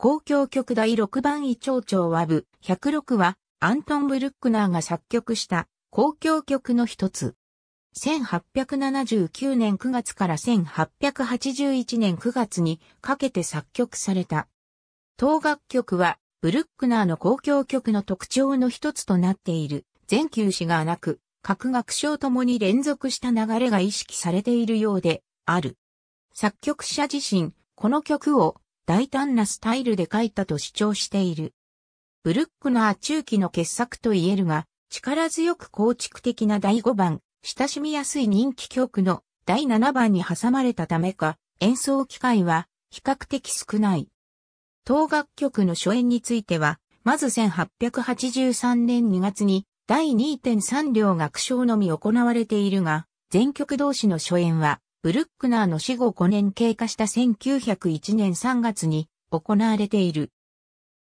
公共曲第6番イ長長和部106はアントン・ブルックナーが作曲した公共曲の一つ。1879年9月から1881年9月にかけて作曲された。当楽曲はブルックナーの公共曲の特徴の一つとなっている全球詞がなく、各楽章ともに連続した流れが意識されているようである。作曲者自身、この曲を大胆なスタイルで書いたと主張している。ブルックナー中期の傑作と言えるが、力強く構築的な第5番、親しみやすい人気曲の第7番に挟まれたためか、演奏機会は比較的少ない。当楽曲の初演については、まず1883年2月に第2.3両楽章のみ行われているが、全曲同士の初演はブルックナーの死後5年経過した1901年3月に行われている。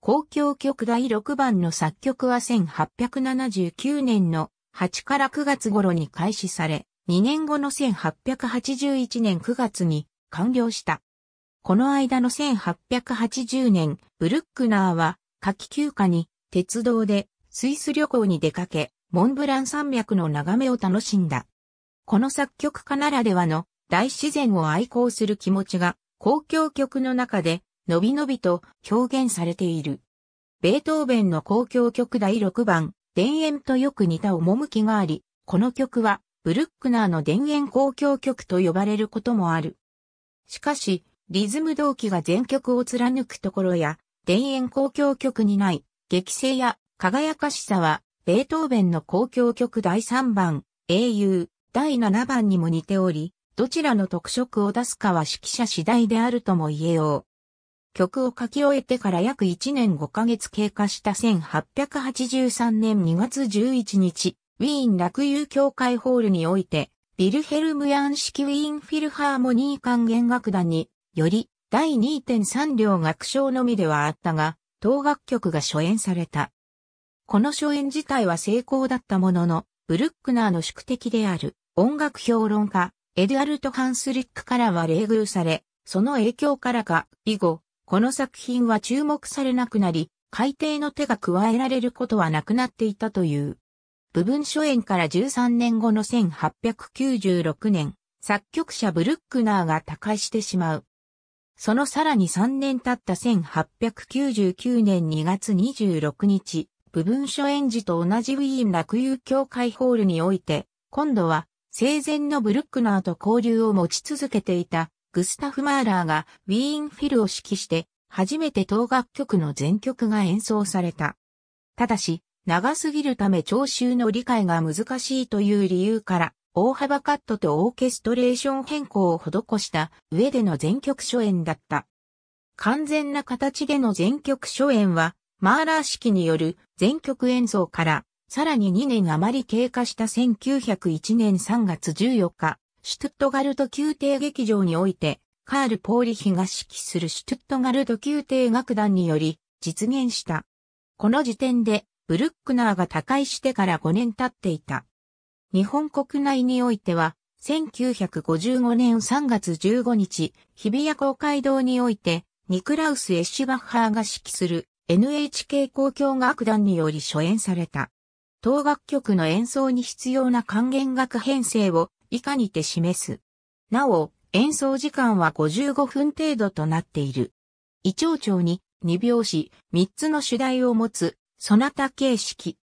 公共曲第6番の作曲は1879年の8から9月頃に開始され、2年後の1881年9月に完了した。この間の1880年、ブルックナーは夏季休暇に鉄道でスイス旅行に出かけ、モンブラン山脈の眺めを楽しんだ。この作曲家ならではの大自然を愛好する気持ちが公共曲の中でのびのびと表現されている。ベートーベンの公共曲第6番、田園とよく似た趣があり、この曲はブルックナーの田園公共曲と呼ばれることもある。しかし、リズム動機が全曲を貫くところや、田園公共曲にない、激性や輝かしさは、ベートーベンの公共曲第3番、英雄、第7番にも似ており、どちらの特色を出すかは指揮者次第であるとも言えよう。曲を書き終えてから約1年5ヶ月経過した1883年2月11日、ウィーン落遊協会ホールにおいて、ビルヘルム・ヤン式ウィーン・フィルハーモニー管弦楽団により第2.3両楽章のみではあったが、当楽曲が初演された。この初演自体は成功だったものの、ブルックナーの宿敵である音楽評論家、エドアルト・ハンスリックからは冷遇され、その影響からか、以後、この作品は注目されなくなり、改訂の手が加えられることはなくなっていたという。部分初演から13年後の1896年、作曲者ブルックナーが他界してしまう。そのさらに3年経った1899年2月26日、部分初演時と同じウィーン落遊協会ホールにおいて、今度は生前のブルックナーと交流を持ち続けていたグスタフ・マーラーがウィーンフィルを指揮して、初めて当楽曲の全曲が演奏された。ただし、長すぎるため聴衆の理解が難しいという理由から、大幅カットとオーケストレーション変更を施した上での全曲初演だった。完全な形での全曲初演は、マーラー式による全曲演奏からさらに2年余り経過した1901年3月14日、シュトゥットガルト宮廷劇場において、カール・ポーリヒが指揮するシュトゥットガルト宮廷楽団により実現した。この時点で、ブルックナーが他界してから5年経っていた。日本国内においては、1955年3月15日、日比谷公会堂において、ニクラウス・エッシュバッハーが指揮する NHK 公共楽団により初演された。当楽曲の演奏に必要な還元楽編成を以下にて示す。なお、演奏時間は55分程度となっている。胃腸長に2拍子、3つの主題を持つ、ソナタ形式。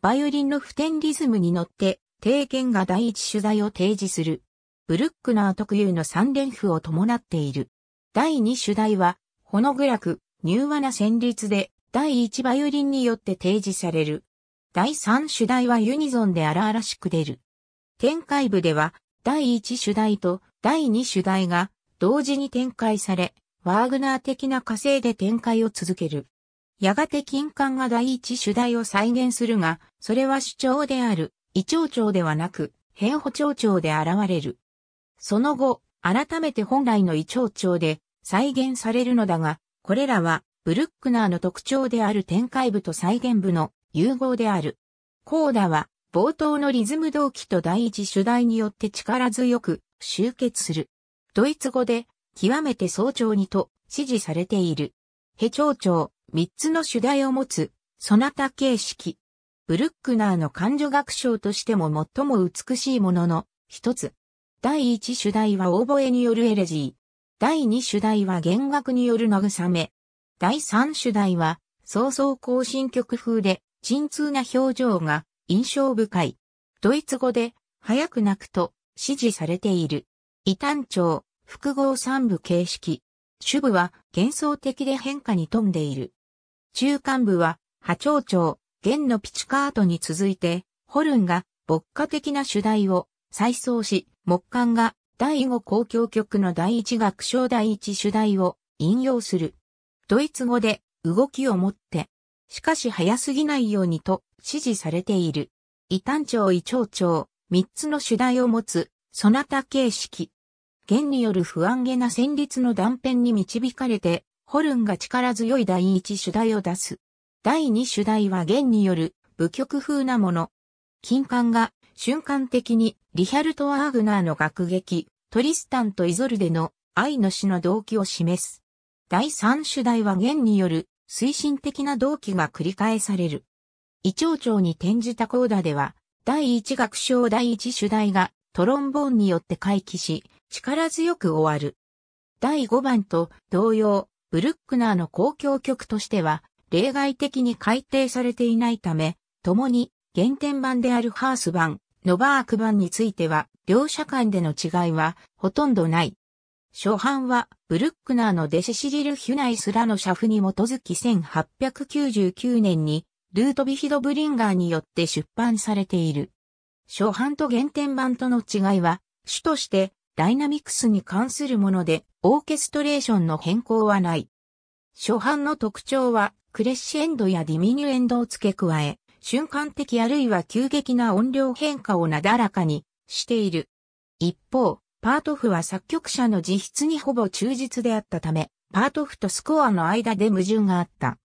バイオリンの普天リズムに乗って、定弦が第一主題を提示する。ブルックナー特有の三連符を伴っている。第二主題は、ホノグラク、柔和な旋律で、第一バイオリンによって提示される。第3主題はユニゾンで荒々しく出る。展開部では、第1主題と第2主題が同時に展開され、ワーグナー的な火星で展開を続ける。やがて金管が第1主題を再現するが、それは主張である、異長調ではなく、変補長調で現れる。その後、改めて本来の異長調で再現されるのだが、これらは、ブルックナーの特徴である展開部と再現部の融合である。コーダは、冒頭のリズム動機と第一主題によって力強く集結する。ドイツ語で、極めて早朝にと指示されている。ヘ長調、三つの主題を持つ、ソナタ形式。ブルックナーの感情学章としても最も美しいものの一つ。第一主題は応募ボによるエレジー。第二主題は弦楽による慰め。第三主題は、早々行進曲風で、鎮痛な表情が印象深い。ドイツ語で、早く泣くと指示されている。異端調、複合三部形式。主部は幻想的で変化に富んでいる。中間部は波長長、弦のピチカートに続いて、ホルンが牧歌的な主題を再奏し、木管が第5交響曲の第1楽章第1主題を引用する。ドイツ語で動きをもってしかし早すぎないようにと指示されている。異端調異長調、三つの主題を持つ、そなた形式。弦による不安げな旋律の断片に導かれて、ホルンが力強い第一主題を出す。第二主題は弦による舞曲風なもの。金管が瞬間的にリヒャルト・アーグナーの楽劇、トリスタンとイゾルデの愛の死の動機を示す。第三主題は弦による推進的な動機が繰り返される。胃腸長に転じたコーダでは、第一楽章第一主題がトロンボーンによって回帰し、力強く終わる。第5番と同様、ブルックナーの公共曲としては、例外的に改定されていないため、共に原点版であるハース版、ノバーク版については、両者間での違いはほとんどない。初版はブルックナーの弟子シジル・ヒュナイスらの社譜に基づき1899年にルートビヒド・ブリンガーによって出版されている。初版と原点版との違いは、主としてダイナミクスに関するもので、オーケストレーションの変更はない。初版の特徴は、クレッシェンドやディミニュエンドを付け加え、瞬間的あるいは急激な音量変化をなだらかにしている。一方、パートフは作曲者の自筆にほぼ忠実であったため、パートフとスコアの間で矛盾があった。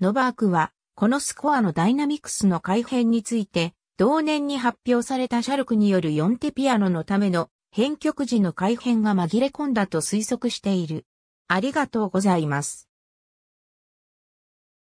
ノバークは、このスコアのダイナミクスの改変について、同年に発表されたシャルクによる4手ピアノのための編曲時の改変が紛れ込んだと推測している。ありがとうございます。